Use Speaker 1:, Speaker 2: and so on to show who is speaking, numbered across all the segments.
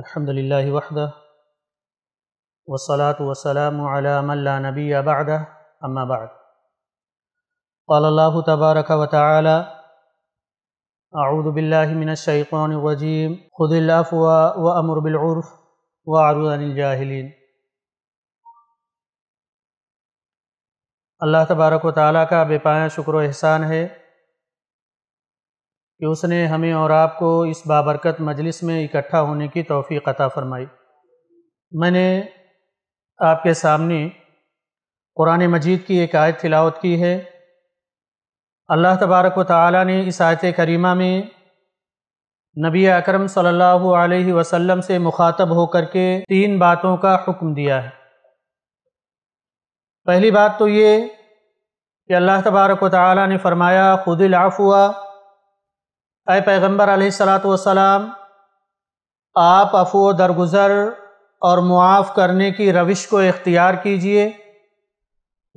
Speaker 1: الحمد لله وحده والصلاة والسلام على من لا نبي بعده أما بعد قال الله تبارك وتعالى أعوذ بالله من الشيطان الرجيم خذ العفو وأمر بالعرف وأعرض عن الجاهلين अल्लाह तबारक व ताली का बेपाया शुक्र एहसान है कि उसने हमें और आपको इस बाबरकत मजलिस में इकट्ठा होने की तोफ़ी अता फ़रमाई मैंने आपके सामने कुरान मजीद की एक आयत तिलावत की है अल्लाह तबारक व ताली ने इस आयत करीमा में नबी अकरम सल्लल्लाहु अलैहि वसल्लम से मुखातब होकर के तीन बातों का हुक्म दिया है पहली बात तो ये कि अल्लाह तबारक व ताली ने फरमाया खुद आफ़ुआ अय पैगम्बर सलाम आप अफो दरगुजर और मुआफ़ करने की रविश को इख्तियार कीजिए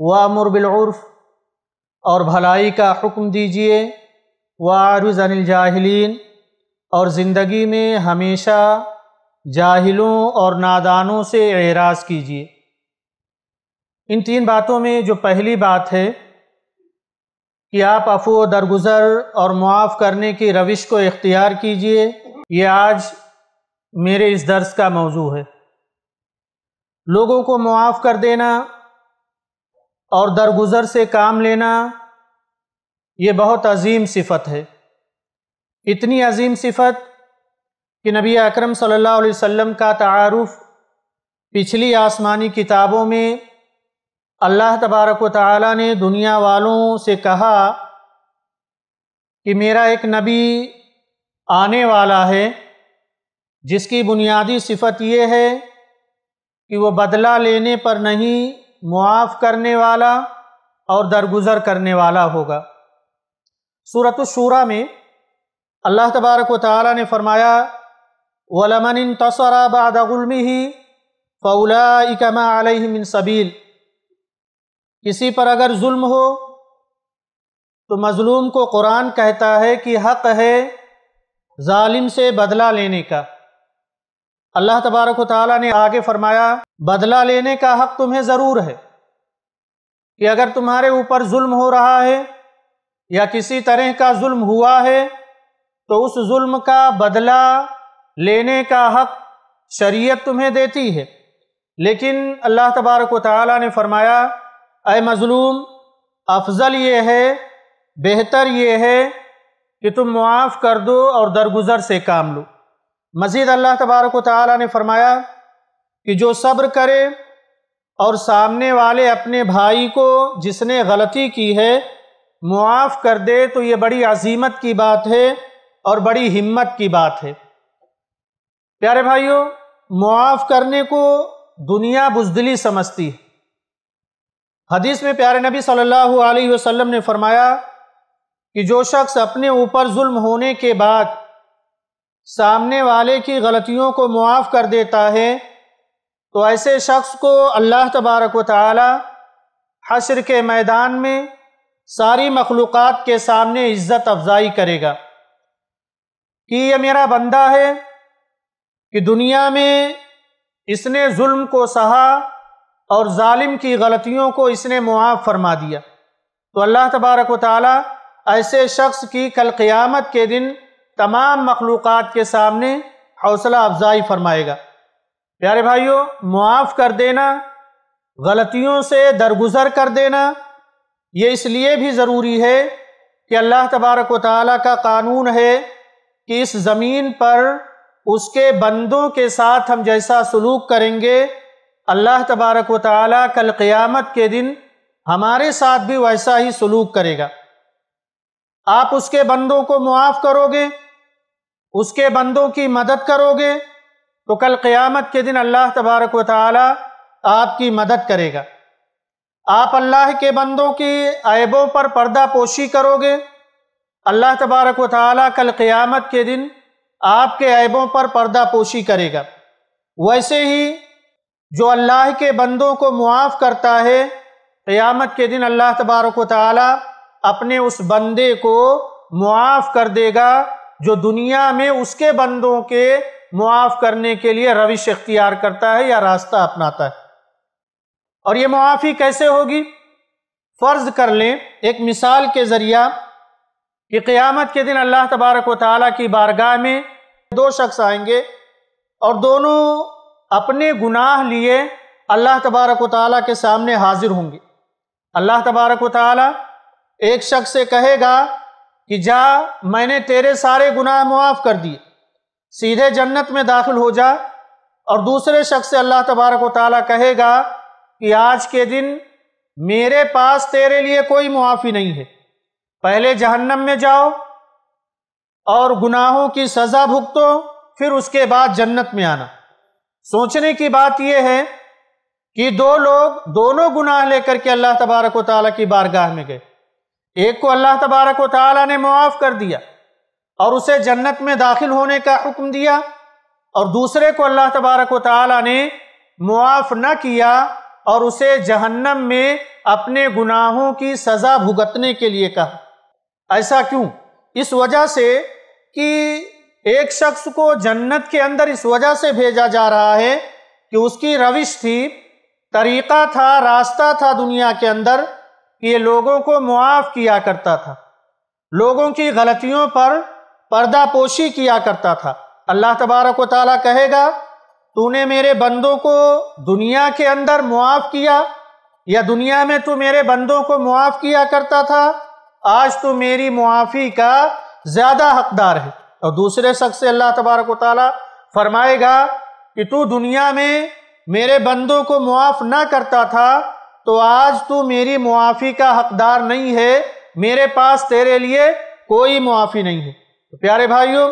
Speaker 1: व अमर बिलूर्फ़ और भलाई का हुक्म दीजिए व आरुज अनिल और ज़िंदगी में हमेशा जाहिलों और नादानों से एराज़ कीजिए इन तीन बातों में जो पहली बात है कि आप अफो दरगुजर और मुआफ़ करने की रविश को इख्तियार कीजिए ये आज मेरे इस दर्स का मौजू है लोगों को मुआफ़ कर देना और दरगुजर से काम लेना ये बहुत अजीम सिफत है इतनी अजीम सिफत कि नबी अकरम सल्लल्लाहु अलैहि वसल्लम का तारफ़ पिछली आसमानी किताबों में अल्लाह तबारक ताली ने दुनिया वालों से कहा कि मेरा एक नबी आने वाला है जिसकी बुनियादी सिफत ये है कि वो बदला लेने पर नहीं मुआफ़ करने वाला और दरगुजर करने वाला होगा सूरत शूरा में अल्लाह तबारक ताली ने फरमाया वलमन तसरा बादमी ही फ़ौला इकमा मिन सबील किसी पर अगर जुल्म हो तो मजलूम को कुरान कहता है कि हक है जालिम से बदला लेने का अल्लाह तबारक ताली ने आगे फरमाया बदला लेने का हक तुम्हें ज़रूर है कि अगर तुम्हारे ऊपर जुल्म हो रहा है या किसी तरह का जुल्म हुआ है तो उस जुल्म का बदला लेने का हक शरीयत तुम्हें देती है लेकिन अल्लाह तबारक ताली ने फरमाया अय मज़लूम अफजल ये है बेहतर ये है कि तुम मुआफ़ कर दो और दरगुजर से काम लो मज़ीद अल्लाह तबारक ताली ने फरमाया कि जो सब्र करे और सामने वाले अपने भाई को जिसने गलती की है मुआफ़ कर दे तो ये बड़ी अजीमत की बात है और बड़ी हिम्मत की बात है प्यारे भाइयों मुआफ़ करने को दुनिया बुजदली समझती है हदीस में प्यारे नबी सल्लल्लाहु अलैहि वसल्लम ने फरमाया कि जो शख्स अपने ऊपर जुल्म होने के बाद सामने वाले की गलतियों को मुआफ़ कर देता है तो ऐसे शख्स को अल्लाह तबारक व हशर के मैदान में सारी मखलूक़ात के सामने इज़्ज़त अफजाई करेगा कि यह मेरा बंदा है कि दुनिया में इसने जुल्म को सहा और ालिम की गलतियों को इसने मुआफ़ फरमा दिया तो अल्लाह तबारक वाली ऐसे शख्स की कल क़ियामत के दिन तमाम मखलूक़ के सामने हौसला अफजाई फरमाएगा प्यारे भाइयों मुआफ़ कर देना गलतियों से दरगुजर कर देना ये इसलिए भी ज़रूरी है कि अल्लाह तबारक वाली का कानून है कि इस ज़मीन पर उसके बंदों के साथ हम जैसा सलूक करेंगे अल्लाह तबारक व ताली कल क़यामत के दिन हमारे साथ भी वैसा ही सलूक करेगा आप उसके बंदों को मुआफ़ करोगे उसके बंदों की मदद करोगे तो कल क़यामत के दिन अल्लाह तबारक व ताली आपकी मदद करेगा आप अल्लाह के बंदों की ऐबों पर पर्दा पोशी करोगे अल्लाह तबारक व ताली कल क़यामत के दिन आपके ऐबों पर पर्दा पोशी करेगा वैसे ही जो अल्लाह के बंदों को मुआफ़ करता है क़यामत के दिन अल्लाह तबारक ताली अपने उस बंदे को मुआफ़ कर देगा जो दुनिया में उसके बंदों के मुआफ़ करने के लिए रविश इख्तियार करता है या रास्ता अपनाता है और ये मुआफ़ी कैसे होगी फ़र्ज़ कर लें एक मिसाल के ज़रिया कि क़यामत के दिन अल्लाह तबारक व की बारगाह में दो शख्स आएंगे और दोनों अपने गुनाह लिए अल्लाह तबारक वाली के सामने हाजिर होंगे अल्लाह तबारक वाली एक शख्स से कहेगा कि जा मैंने तेरे सारे गुनाह मुआफ़ कर दिए सीधे जन्नत में दाखिल हो जा और दूसरे शख्स से अल्लाह तबारक वाली कहेगा कि आज के दिन मेरे पास तेरे लिए कोई मुआफ़ी नहीं है पहले जहन्नम में जाओ और गुनाहों की सज़ा भुगतो फिर उसके बाद जन्नत में आना सोचने की बात यह है कि दो लोग दोनों गुनाह लेकर के अल्लाह तबारक वाली की बारगाह में गए एक को अल्लाह तबारक ताली ने मुआफ़ कर दिया और उसे जन्नत में दाखिल होने का हुक्म दिया और दूसरे को अल्लाह तबारक ताली ने मुआफ़ न किया और उसे जहन्नम में अपने गुनाहों की सज़ा भुगतने के लिए कहा ऐसा क्यों इस वजह से कि एक शख्स को जन्नत के अंदर इस वजह से भेजा जा रहा है कि उसकी रविश थी तरीक़ा था रास्ता था दुनिया के अंदर कि ये लोगों को मुआफ़ किया करता था लोगों की गलतियों पर पर्दा पोशी किया करता था अल्लाह तबारक ताली कहेगा तूने मेरे बंदों को दुनिया के अंदर मुआफ़ किया या दुनिया में तू मेरे बंदों को मुआफ़ किया करता था आज तू मेरी मुआफ़ी का ज़्यादा हकदार है और दूसरे शख्स से अल्लाह तबारक वाली फरमाएगा कि तू दुनिया में मेरे बंदों को मुआफ़ ना करता था तो आज तू मेरी मुआफ़ी का हकदार नहीं है मेरे पास तेरे लिए कोई मुआफ़ी नहीं है तो प्यारे भाइयों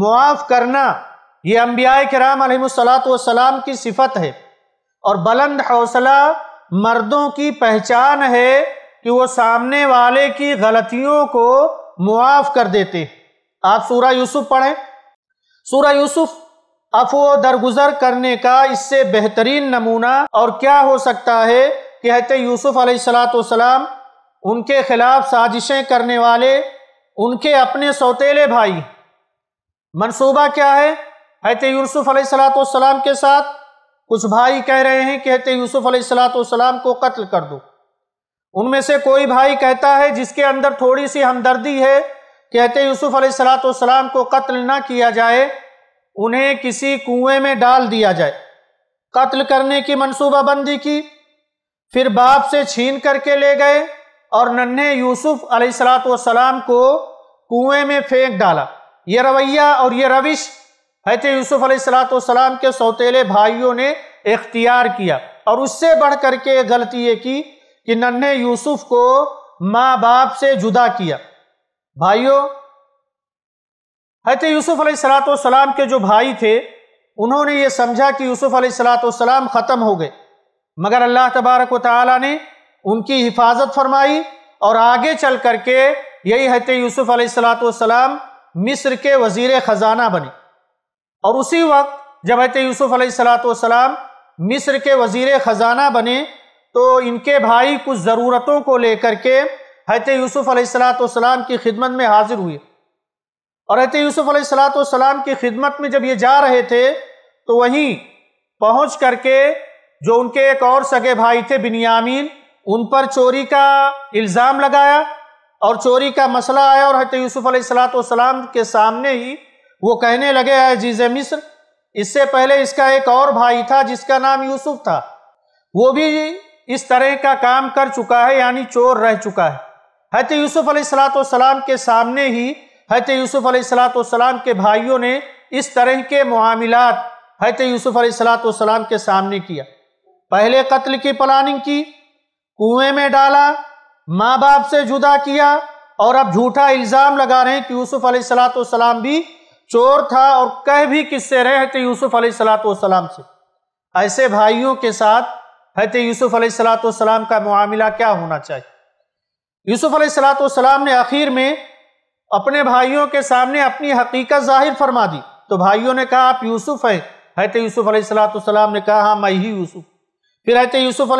Speaker 1: मुआफ़ करना ये अम्बिया कराम सलाम की सिफत है और बुलंद हौसला मर्दों की पहचान है कि वो सामने वाले की गलतियों को मुआफ़ कर देते हैं आप सूरा यूसुफ पढ़ें सूरा यूसुफ अफो दरगुजर करने का इससे बेहतरीन नमूना और क्या हो सकता है कि हत यूसुफ सलाम उनके खिलाफ साजिशें करने वाले उनके अपने सौतेले भाई मंसूबा क्या है हत यूसुफ सलाम के साथ कुछ भाई कह रहे हैं कि हत यूसुफ सलाम को कत्ल कर दो उनमें से कोई भाई कहता है जिसके अंदर थोड़ी सी हमदर्दी है कहते यूसुफ अलैहिस्सलाम को कत्ल ना किया जाए उन्हें किसी कुएं में डाल दिया जाए कत्ल करने की मनसूबा बंदी की फिर बाप से छीन करके ले गए और नन्हे यूसुफ अलैहिस्सलाम को कुएं में फेंक डाला ये रवैया और ये रविश हजरत यूसुफ अलैहिस्सलाम के सौतेले भाइयों ने इख्तियार किया और उससे बढ़ करके गलती ये की कि नन्हे यूसुफ को माँ बाप से जुदा किया भाइयों हत यूसुफ सलाम के जो भाई थे उन्होंने ये समझा कि यूसुफ सलाम ख़त्म हो गए मगर अल्लाह तबारक व ताली ने उनकी हिफाजत फरमाई और आगे चल करके यही हत यूसुफ सलाम मिस्र के वजीर ख़जाना बने और उसी वक्त जब हत यूसुफ सलाम मिस्र के वजीर ख़जाना बने तो इनके भाई कुछ ज़रूरतों को लेकर के हैत यूसुफ अलैहिस्सलाम की खिदमत में हाजिर हुए और हैत यूसुफ अलैहिस्सलाम की खिदमत में जब ये जा रहे थे तो वहीं पहुंच करके जो उनके एक और सगे भाई थे बिनियामीन उन पर चोरी का इल्ज़ाम लगाया और चोरी का मसला आया और हैत यूसुफ अलैहिस्सलाम के सामने ही वो कहने लगे आए जीज़ मिस्र इससे पहले इसका एक और भाई था जिसका नाम यूसुफ था वो भी इस तरह का काम कर चुका है यानी चोर रह चुका है हैत यूसुफ सलाम के सामने ही हैत यूसुफ सलाम के भाइयों ने इस तरह के मामलत हैत यूसुफ सलाम के सामने किया पहले कत्ल की प्लानिंग की कुएं में डाला माँ बाप से जुदा किया और अब झूठा इल्ज़ाम लगा रहे हैं कि यूसुफ सलाम भी चोर था और कह भी किससे रहे हजरत तो यूसुफ सलाम से ऐसे भाइयों के साथ हजरत यूसुफ सलाम का मामला क्या होना चाहिए यूसुफ सलाम ने आखिर में अपने भाइयों के सामने अपनी हकीकत जाहिर फरमा दी तो भाइयों ने कहा आप यूसुफ हैं तो यूसुफ सलाम ने कहा हाँ मैं ही यूसुफ फिर तो यूसुफ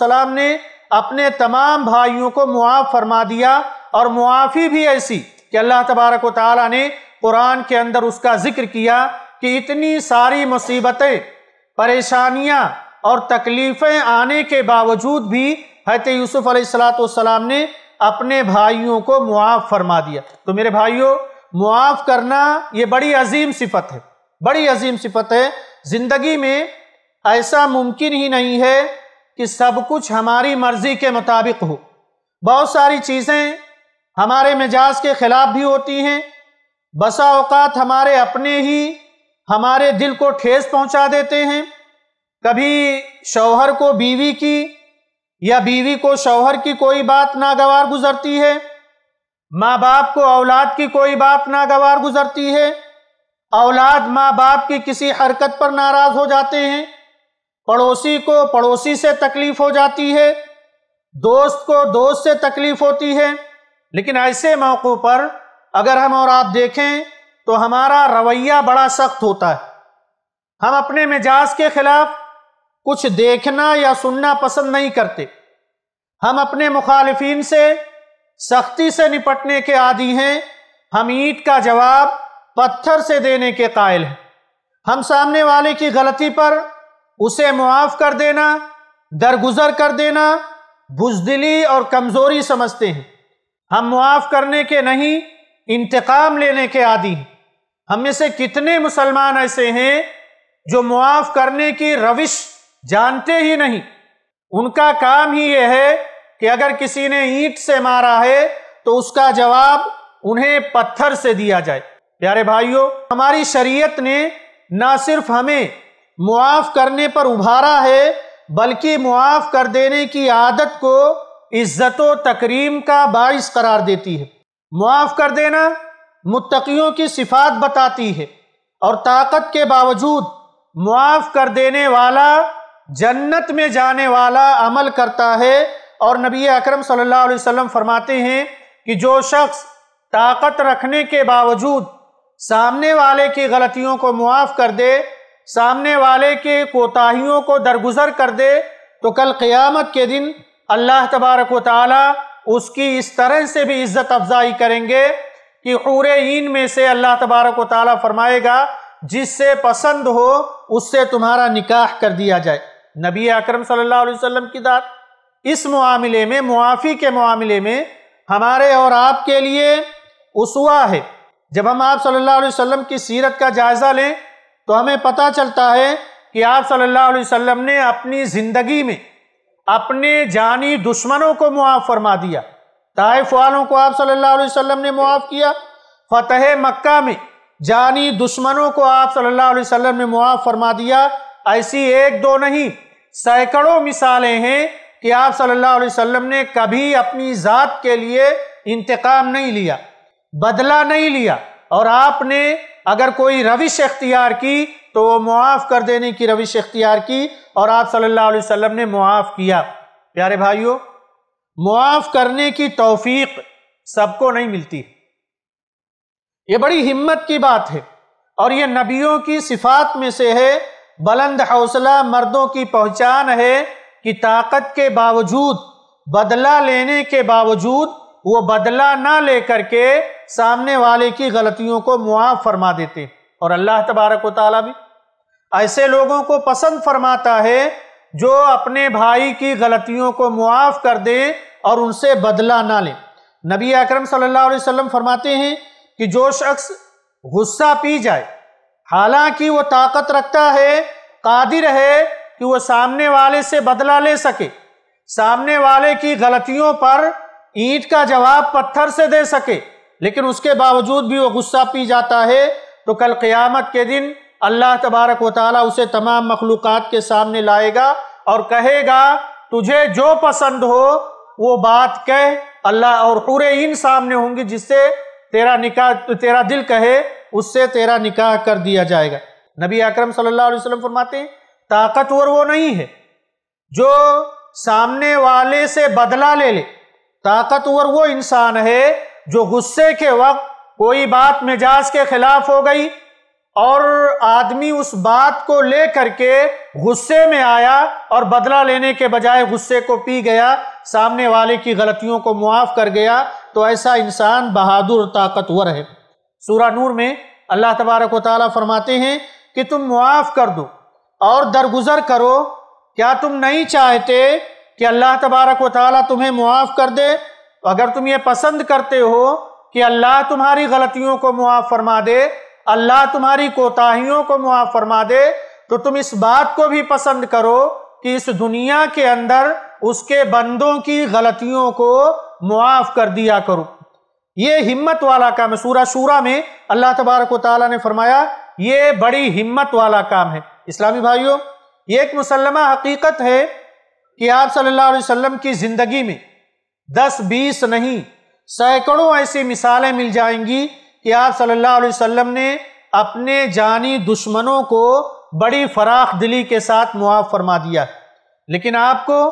Speaker 1: सलाम ने अपने तमाम भाइयों को मुआफ़ फरमा दिया और मुआफ़ी भी ऐसी कि अल्लाह तबारक वाली ने कुरान के अंदर उसका जिक्र किया कि इतनी सारी मुसीबतें परेशानियां और तकलीफ़ें आने के बावजूद भी हजरत यूसुफ अलैहिस्सलाम ने अपने भाइयों को मुआफ़ फरमा दिया तो मेरे भाइयों मुआफ़ करना ये बड़ी अजीम सिफत है बड़ी अजीम सिफत है ज़िंदगी में ऐसा मुमकिन ही नहीं है कि सब कुछ हमारी मर्ज़ी के मुताबिक हो बहुत सारी चीज़ें हमारे मिजाज के ख़िलाफ़ भी होती हैं बसा अवकात हमारे अपने ही हमारे दिल को ठेस पहुंचा देते हैं कभी शौहर को बीवी की या बीवी को शौहर की कोई बात नागवार गुजरती है माँ बाप को औलाद की कोई बात नागवार गुजरती है औलाद माँ बाप की किसी हरकत पर नाराज हो जाते हैं पड़ोसी को पड़ोसी से तकलीफ हो जाती है दोस्त को दोस्त से तकलीफ होती है लेकिन ऐसे मौक़ों पर अगर हम और आप देखें तो हमारा रवैया बड़ा सख्त होता है हम अपने मिजाज के खिलाफ कुछ देखना या सुनना पसंद नहीं करते हम अपने मुखालफन से सख्ती से निपटने के आदि हैं हम ईट का जवाब पत्थर से देने के कायल हैं हम सामने वाले की गलती पर उसे मुआफ़ कर देना दरगुजर कर देना बुजदिली और कमज़ोरी समझते हैं हम मुआफ़ करने के नहीं इंतकाम लेने के आदि हैं हम में से कितने मुसलमान ऐसे हैं जो मुआफ़ करने की रविश जानते ही नहीं उनका काम ही यह है कि अगर किसी ने ईंट से मारा है तो उसका जवाब उन्हें पत्थर से दिया जाए प्यारे भाइयों हमारी शरीयत ने ना सिर्फ हमें मुआफ करने पर उभारा है बल्कि मुआफ कर देने की आदत को इज्जत तकरीम का बाइस करार देती है मुआफ कर देना मुतकियों की सिफात बताती है और ताकत के बावजूद मुआफ कर देने वाला जन्नत में जाने वाला अमल करता है और नबी अकरम सल्लल्लाहु अलैहि वसल्लम फरमाते हैं कि जो शख्स ताकत रखने के बावजूद सामने वाले की गलतियों को मुआफ़ कर दे सामने वाले के कोताहियों को दरगुजर कर दे तो कल क़यामत के दिन अल्लाह तबारक व ताली उसकी इस तरह से भी इज़्ज़त अफजाई करेंगे कि इन में से अल्लाह तबारक व ताली फरमाएगा जिससे पसंद हो उससे तुम्हारा निकाह कर दिया जाए नबी अकरम सल्लल्लाहु अलैहि वसल्लम की दात इस मामले में मुआफ़ी के मामले में हमारे और आपके लिए उसवा है जब हम आप सल्लल्लाहु अलैहि वसल्लम की सीरत का जायज़ा लें तो हमें पता चलता है कि आप सल्लल्लाहु अलैहि वसल्लम ने अपनी ज़िंदगी में अपने जानी दुश्मनों को मुआफ़ फरमा दिया ताइफ वालों को आप सल्लल्लाहु अलैहि वसल्लम ने मुआफ़ किया फतह मक्का में जानी दुश्मनों को आप सल्लल्लाहु अलैहि वसल्लम ने मुआफ़ फरमा दिया ऐसी एक दो नहीं सैकड़ों मिसालें हैं कि आप सल्लल्लाहु अलैहि वसल्लम ने कभी अपनी ज़ात के लिए इंतकाम नहीं लिया बदला नहीं लिया और आपने अगर कोई रविश अख्तियार की तो वो मुआफ़ कर देने की रविश अख्तियार की और आप सल्लल्लाहु अलैहि वसल्लम ने मुआफ़ किया प्यारे भाइयों मुआफ़ करने की तौफीक सबको नहीं मिलती ये बड़ी हिम्मत की बात है और ये नबियों की सिफात में से है बुलंद हौसला मर्दों की पहचान है कि ताकत के बावजूद बदला लेने के बावजूद वो बदला ना लेकर के सामने वाले की गलतियों को मुआफ़ फरमा देते और अल्लाह तबारक वाली भी ऐसे लोगों को पसंद फरमाता है जो अपने भाई की गलतियों को मुआफ़ कर दे और उनसे बदला ना ले नबी अकरम सल्लल्लाहु अलैहि वसल्लम फरमाते हैं कि जो शख्स गुस्सा पी जाए हालांकि वो ताकत रखता है कादिर है कि वो सामने वाले से बदला ले सके सामने वाले की गलतियों पर ईंट का जवाब पत्थर से दे सके लेकिन उसके बावजूद भी वो गुस्सा पी जाता है तो कल क़यामत के दिन अल्लाह तबारक व उसे तमाम मखलूक के सामने लाएगा और कहेगा तुझे जो पसंद हो वो बात कह अल्लाह और पूरे इन सामने होंगी जिससे तेरा निकाह तेरा दिल कहे उससे तेरा निकाह कर दिया जाएगा नबी अकरम सल्लल्लाहु अलैहि वसल्लम फरमाते हैं ताकतवर वो नहीं है जो सामने वाले से बदला ले ले ताकतवर वो इंसान है जो गुस्से के वक्त कोई बात मिजाज के खिलाफ हो गई और आदमी उस बात को ले करके गुस्से में आया और बदला लेने के बजाय गुस्से को पी गया सामने वाले की गलतियों को मुआफ़ कर गया तो ऐसा इंसान बहादुर ताकतवर है सूरा नूर में अल्लाह तबारक ताली फरमाते हैं कि तुम मुआफ़ कर दो और दरगुजर करो क्या तुम नहीं चाहते कि अल्लाह तबारक वाली तुम्हें मुआफ़ कर दे अगर तुम ये पसंद करते हो कि अल्लाह तुम्हारी गलतियों को मुआफ़ फरमा दे अल्लाह तुम्हारी कोताहियों को मुआफ़ फरमा दे तो तुम इस बात को भी पसंद करो कि इस दुनिया के अंदर उसके बंदों की गलतियों को मुआफ़ कर दिया करो ये हिम्मत वाला काम है सूरा शूरा में अल्लाह तबारक ताला ने फरमाया ये बड़ी हिम्मत वाला काम है इस्लामी भाइयों ये एक मुसलमा हकीकत है कि आप सल्लल्लाहु अलैहि वसल्लम की ज़िंदगी में दस बीस नहीं सैकड़ों ऐसी मिसालें मिल जाएंगी कि आप सल्लल्लाहु अलैहि वसल्लम ने अपने जानी दुश्मनों को बड़ी फराख दिली के साथ मुआफ़ फरमा दिया लेकिन आपको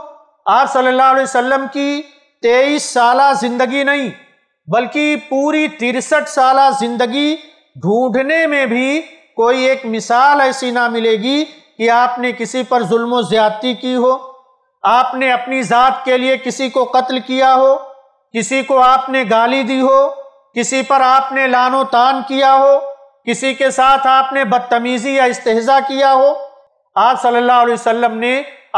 Speaker 1: आप सल्ला वसम की तेईस साल ज़िंदगी नहीं बल्कि पूरी तिरसठ साल जिंदगी ढूंढने में भी कोई एक मिसाल ऐसी ना मिलेगी कि आपने किसी पर जुल्म ज्यादती की हो आपने अपनी ज़ात के लिए किसी को कत्ल किया हो किसी को आपने गाली दी हो किसी पर आपने लानो तान किया हो किसी के साथ आपने बदतमीजी या इस्तेजा किया हो आप सल्लल्लाहु अलैहि वसल्लम ने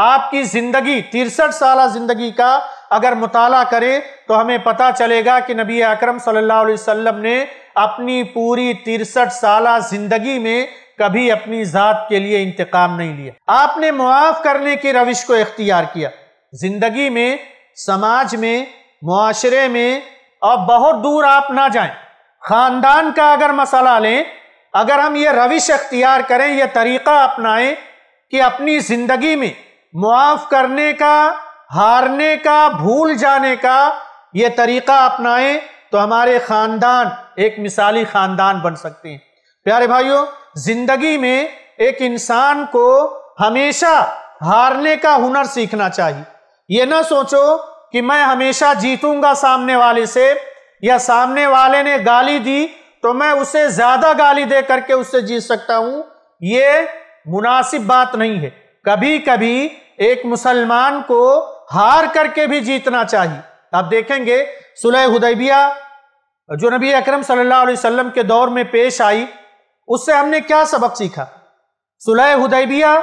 Speaker 1: आपकी ज़िंदगी तिरसठ साल ज़िंदगी का अगर मुताला करें तो हमें पता चलेगा कि नबी अकरम सल्लल्लाहु अलैहि वसल्लम ने अपनी पूरी तिरसठ साल जिंदगी में कभी अपनी ज़ात के लिए इंतकाम नहीं लिया आपने मुआफ़ करने की रविश को इख्तियार किया ज़िंदगी में समाज में मुआशरे में और बहुत दूर आप ना जाएं ख़ानदान का अगर मसला लें अगर हम ये रविश अख्तियार करें यह तरीक़ा अपनाएं कि अपनी ज़िंदगी में मुआफ़ करने का हारने का भूल जाने का ये तरीका अपनाएं तो हमारे खानदान एक मिसाली खानदान बन सकते हैं प्यारे भाइयों जिंदगी में एक इंसान को हमेशा हारने का हुनर सीखना चाहिए ये ना सोचो कि मैं हमेशा जीतूंगा सामने वाले से या सामने वाले ने गाली दी तो मैं उसे ज्यादा गाली दे करके उससे जीत सकता हूं ये मुनासिब बात नहीं है कभी कभी एक मुसलमान को हार करके भी जीतना चाहिए आप देखेंगे सुलह हुदैबिया जो नबी अकरम सल्लल्लाहु अलैहि वसल्लम के दौर में पेश आई उससे हमने क्या सबक सीखा सुलह हुदैबिया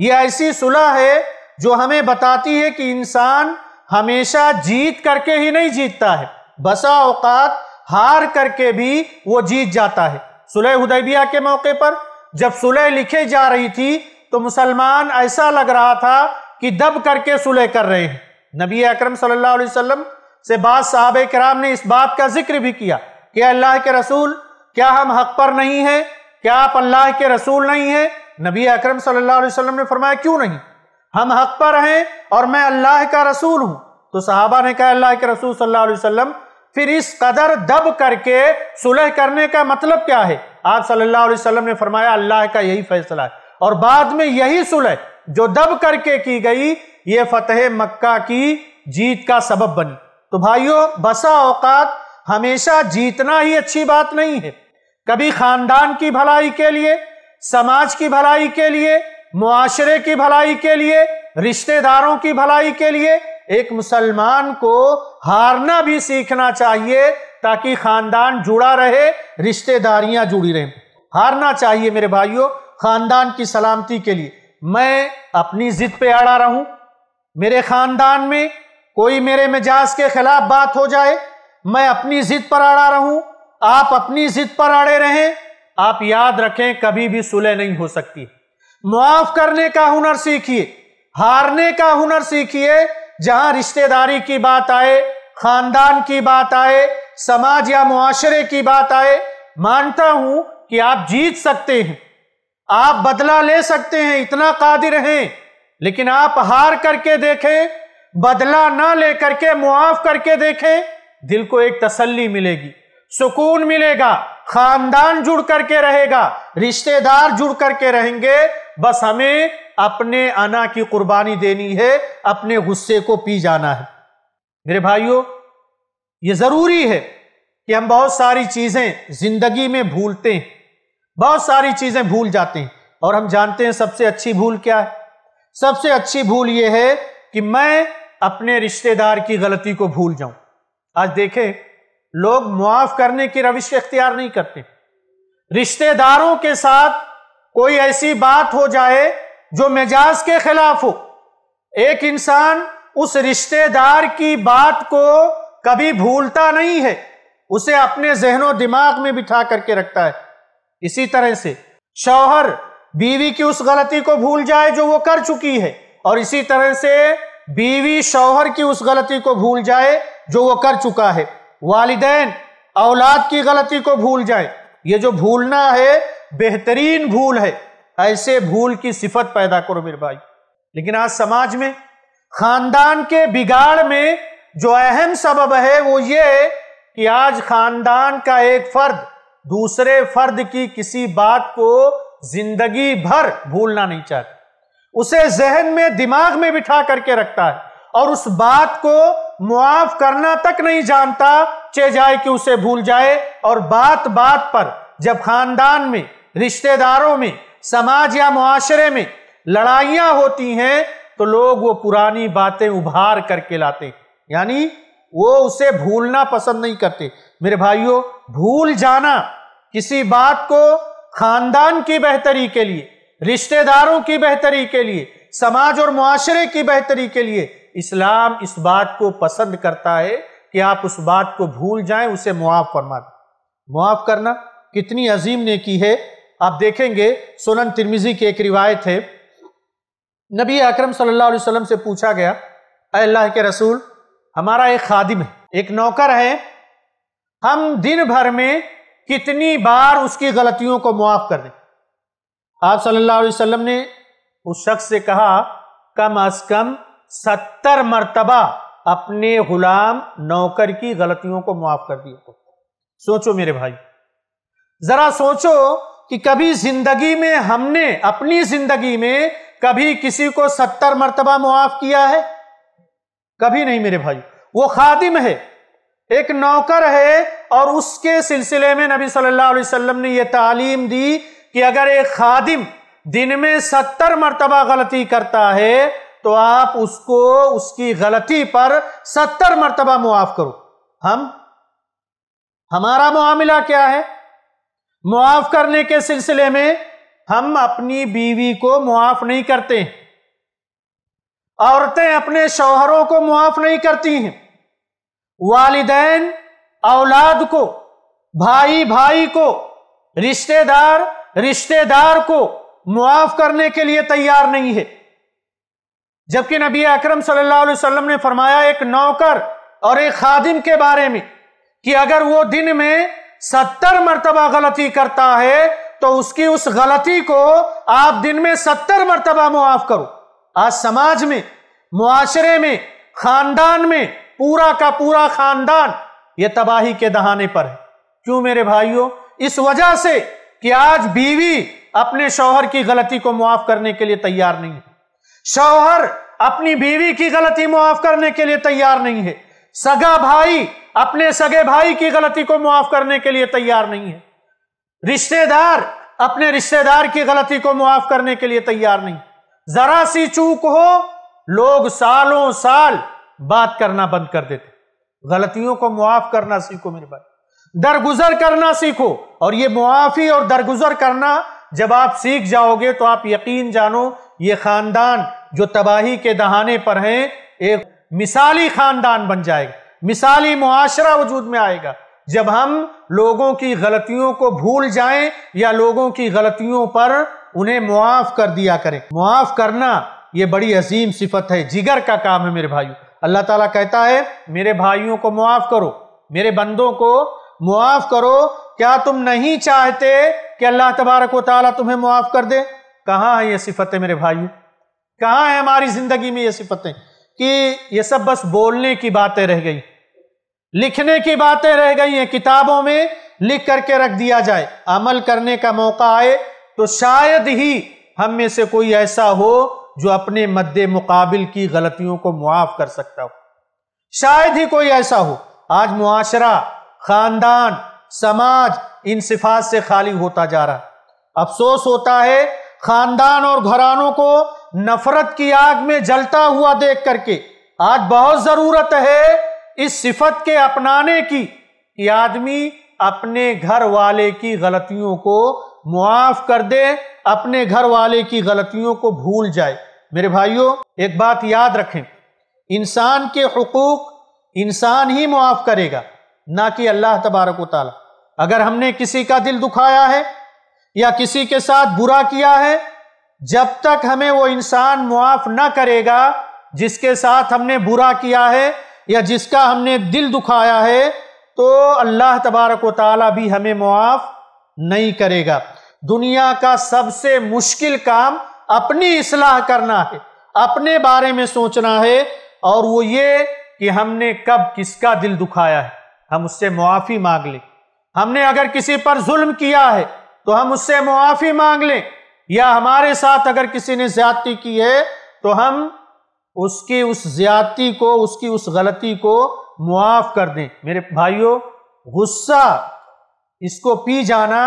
Speaker 1: ये ऐसी सुलह है जो हमें बताती है कि इंसान हमेशा जीत करके ही नहीं जीतता है बसा औकात हार करके भी वो जीत जाता है सुलह हुदैबिया के मौके पर जब सुलह लिखे जा रही थी तो मुसलमान ऐसा लग रहा था कि दब करके सुलह कर रहे हैं नबी अकरम सल्लल्लाहु अलैहि वसल्लम से बाद साहब कराम ने इस बात का जिक्र भी किया कि अल्लाह के रसूल क्या हम हक पर नहीं हैं क्या आप अल्लाह के रसूल नहीं हैं नबी अकरम सल्लल्लाहु अलैहि वसल्लम ने फरमाया क्यों नहीं हम हक पर हैं और मैं अल्लाह का रसूल हूं तो साहबा ने कहा अल्लाह के रसूल सल्लल्लाहु अलैहि वसल्लम फिर इस कदर दब करके सुलह करने का मतलब क्या है आप सल्लल्लाहु अलैहि वसल्लम ने फरमाया अल्लाह का यही फैसला है और बाद में यही सुलह जो दब करके की गई ये फतेह मक्का की जीत का सबब बनी तो भाइयों बसा औकात हमेशा जीतना ही अच्छी बात नहीं है कभी खानदान की भलाई के लिए समाज की भलाई के लिए मुआशरे की भलाई के लिए रिश्तेदारों की भलाई के लिए एक मुसलमान को हारना भी सीखना चाहिए ताकि खानदान जुड़ा रहे रिश्तेदारियां जुड़ी रहें हारना चाहिए मेरे भाइयों खानदान की सलामती के लिए मैं अपनी जिद पे अड़ा रहूं मेरे खानदान में कोई मेरे मिजाज के खिलाफ बात हो जाए मैं अपनी जिद पर अड़ा रहूं आप अपनी जिद पर अड़े रहें आप याद रखें कभी भी सुलह नहीं हो सकती मुआफ करने का हुनर सीखिए हारने का हुनर सीखिए जहां रिश्तेदारी की बात आए खानदान की बात आए समाज या मुआशरे की बात आए मानता हूं कि आप जीत सकते हैं आप बदला ले सकते हैं इतना कादिर हैं लेकिन आप हार करके देखें बदला ना ले करके मुआफ करके देखें दिल को एक तसल्ली मिलेगी सुकून मिलेगा खानदान जुड़ करके रहेगा रिश्तेदार जुड़ करके रहेंगे बस हमें अपने अना की कुर्बानी देनी है अपने गुस्से को पी जाना है मेरे भाइयों ये ज़रूरी है कि हम बहुत सारी चीज़ें ज़िंदगी में भूलते हैं बहुत सारी चीज़ें भूल जाते हैं और हम जानते हैं सबसे अच्छी भूल क्या है सबसे अच्छी भूल यह है कि मैं अपने रिश्तेदार की गलती को भूल जाऊं आज देखें लोग मुआफ करने की रविश इख्तियार नहीं करते रिश्तेदारों के साथ कोई ऐसी बात हो जाए जो मिजाज के खिलाफ हो एक इंसान उस रिश्तेदार की बात को कभी भूलता नहीं है उसे अपने जहनों दिमाग में बिठा करके रखता है इसी तरह से शौहर बीवी की उस गलती को भूल जाए जो वो कर चुकी है और इसी तरह से बीवी शौहर की उस गलती को भूल जाए जो वो कर चुका है वालिदैन औलाद की गलती को भूल जाए ये जो भूलना है बेहतरीन भूल है ऐसे भूल की सिफत पैदा करो मेरे भाई लेकिन आज समाज में खानदान के बिगाड़ में जो अहम सबब है वो ये कि आज खानदान का एक फर्द दूसरे फर्द की किसी बात को जिंदगी भर भूलना नहीं चाहता उसे जहन में दिमाग में बिठा करके रखता है और उस बात को मुआफ करना तक नहीं जानता चे जाए कि उसे भूल जाए और बात बात पर जब खानदान में रिश्तेदारों में समाज या मुआशरे में लड़ाइयां होती हैं तो लोग वो पुरानी बातें उभार करके लाते यानी वो उसे भूलना पसंद नहीं करते मेरे भाइयों भूल जाना किसी बात को खानदान की बेहतरी के लिए रिश्तेदारों की बेहतरी के लिए समाज और मुआशरे की बेहतरी के लिए इस्लाम इस बात को पसंद करता है कि आप उस बात को भूल जाएं उसे मुआफ फरमा दें मुआफ करना कितनी अजीम ने की है आप देखेंगे सोलन तिरमिजी की एक रिवायत है नबी अकरम सल्लल्लाहु अलैहि वसल्लम से पूछा गया अल्लाह के रसूल हमारा एक खादिम है एक नौकर है हम दिन भर में कितनी बार उसकी गलतियों को मुआफ कर दें आप सल्लल्लाहु अलैहि वसल्लम ने उस शख्स से कहा कम अज कम सत्तर मरतबा अपने गुलाम नौकर की गलतियों को मुआफ कर दिया सोचो मेरे भाई जरा सोचो कि कभी जिंदगी में हमने अपनी जिंदगी में कभी किसी को सत्तर मरतबा मुआफ किया है कभी नहीं मेरे भाई वो खादिम है एक नौकर है और उसके सिलसिले में नबी सल्लल्लाहु अलैहि वसल्लम ने यह तालीम दी कि अगर एक खादिम दिन में सत्तर मरतबा गलती करता है तो आप उसको उसकी गलती पर सत्तर मरतबा मुआफ करो हम हमारा मामला क्या है मुआफ करने के सिलसिले में हम अपनी बीवी को मुआफ नहीं करते औरतें अपने शौहरों को मुआफ नहीं करती हैं वालिदैन औलाद को भाई भाई को रिश्तेदार रिश्तेदार को मुआफ करने के लिए तैयार नहीं है जबकि नबी अकरम सल्लल्लाहु अलैहि वसल्लम ने फरमाया एक नौकर और एक खादिम के बारे में कि अगर वो दिन में सत्तर मरतबा गलती करता है तो उसकी उस गलती को आप दिन में सत्तर मरतबा मुआफ करो आज समाज में मुआशरे में खानदान में पूरा का पूरा खानदान ये तबाही के दहाने पर है क्यों मेरे भाइयों इस वजह से कि आज बीवी अपने शौहर की गलती को मुआफ करने के लिए तैयार नहीं है शौहर अपनी बीवी की गलती मुआफ करने के लिए तैयार नहीं है सगा भाई अपने सगे भाई की गलती को मुआफ करने के लिए तैयार नहीं है रिश्तेदार अपने रिश्तेदार की गलती को मुआफ करने के लिए तैयार नहीं जरा सी चूक हो लोग सालों साल बात करना बंद कर देते गलतियों को मुआफ करना सीखो मेरे भाई दरगुजर करना सीखो और ये मुआफ़ी और दरगुजर करना जब आप सीख जाओगे तो आप यकीन जानो ये खानदान जो तबाही के दहाने पर हैं एक मिसाली खानदान बन जाएगा मिसाली मुआशरा वजूद में आएगा जब हम लोगों की गलतियों को भूल जाएं या लोगों की गलतियों पर उन्हें मुआफ कर दिया करें मुआफ करना ये बड़ी अजीम सिफत है जिगर का काम है मेरे भाइयों अल्लाह ताला कहता है मेरे भाइयों को मुआफ करो मेरे बंदों को मुआफ करो क्या तुम नहीं चाहते कि अल्लाह तबारक व तुम्हें मुआफ कर दे कहाँ है ये सिफतें मेरे भाइयों कहाँ है हमारी ज़िंदगी में ये सिफतें कि ये सब बस बोलने की बातें रह गई लिखने की बातें रह गई हैं किताबों में लिख करके रख दिया जाए अमल करने का मौका आए तो शायद ही हम में से कोई ऐसा हो जो अपने मद्दे मुकाबिल की गलतियों को मुआफ कर सकता हो शायद ही कोई ऐसा हो आज मुआशरा खानदान समाज इन सिफात से खाली होता जा रहा है अफसोस होता है खानदान और घरानों को नफरत की आग में जलता हुआ देख करके आज बहुत जरूरत है इस सिफत के अपनाने की कि आदमी अपने घर वाले की गलतियों को मुआफ कर दे अपने घर वाले की गलतियों को भूल जाए मेरे भाइयों एक बात याद रखें इंसान के हकूक़ इंसान ही मुआफ़ करेगा ना कि अल्लाह तबारक ताली अगर हमने किसी का दिल दुखाया है या किसी के साथ बुरा किया है जब तक हमें वो इंसान मुआफ़ ना करेगा जिसके साथ हमने बुरा किया है या जिसका हमने दिल दुखाया है तो अल्लाह तबारक वाली भी हमें मुआफ़ नहीं करेगा दुनिया का सबसे मुश्किल काम अपनी इसलाह करना है अपने बारे में सोचना है और वो ये कि हमने कब किसका दिल दुखाया है हम उससे मुआफ़ी मांग लें हमने अगर किसी पर जुल्म किया है तो हम उससे मुआफ़ी मांग लें या हमारे साथ अगर किसी ने ज्यादती की है तो हम उसकी उस ज्यादती को उसकी उस गलती को मुआफ़ कर दें मेरे भाइयों गुस्सा इसको पी जाना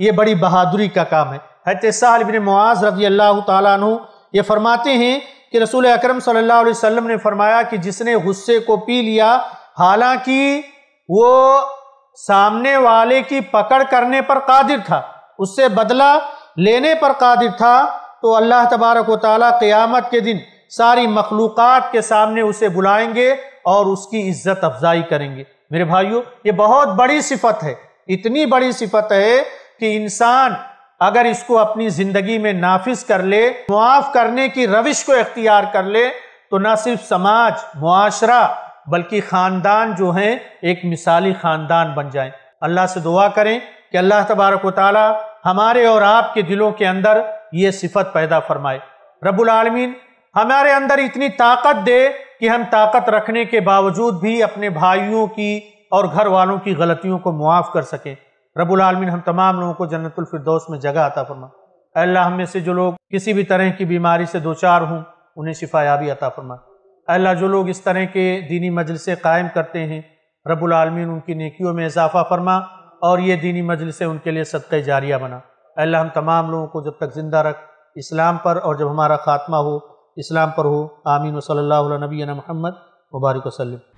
Speaker 1: ये बड़ी बहादुरी का काम है हजरत साहबिन मुआज़ रजी अल्लाह तु ये फरमाते हैं कि रसूल अकरम सल्लल्लाहु अलैहि वसल्लम ने फरमाया कि जिसने गुस्से को पी लिया हालांकि वो सामने वाले की पकड़ करने पर कादिर था उससे बदला लेने पर कादिर था तो अल्लाह तबारक वाली क़ियामत के दिन सारी मखलूक़ के सामने उसे बुलाएंगे और उसकी इज़्ज़त अफजाई करेंगे मेरे भाइयों ये बहुत बड़ी सिफत है इतनी बड़ी सिफत है कि इंसान अगर इसको अपनी ज़िंदगी में नाफिज कर ले मुआफ़ करने की रविश को इख्तियार कर ले तो ना सिर्फ समाज मुआशरा बल्कि ख़ानदान जो हैं एक मिसाली ख़ानदान बन जाएं अल्लाह से दुआ करें कि अल्लाह तबारक ताली हमारे और आपके दिलों के अंदर ये सिफत पैदा फरमाए रबालमीन हमारे अंदर इतनी ताकत दे कि हम ताकत रखने के बावजूद भी अपने भाइयों की और घर वालों की गलतियों को मुआफ़ कर सकें रबालमीन हम तमाम लोगों को जन्नतफरदौस में जगह अता फरमा अल्लाह हम में से जो लोग किसी भी तरह की बीमारी से दो चार हों उन्हें शिफायाबी अता फरमा अल्लाह जो लोग इस तरह के दीनी मजलिसें कायम करते हैं रबालमीन उनकी नेकियों में इजाफ़ा फरमा और ये दीनी मजलिसें उनके लिए सदक़ जारिया बना अल्लाह हम तमाम लोगों को जब तक ज़िंदा रख इस्लाम पर और जब हमारा ख़ात्मा हो इस्लाम पर हो आमीन वसल नबीना महमद मुबारक वसलम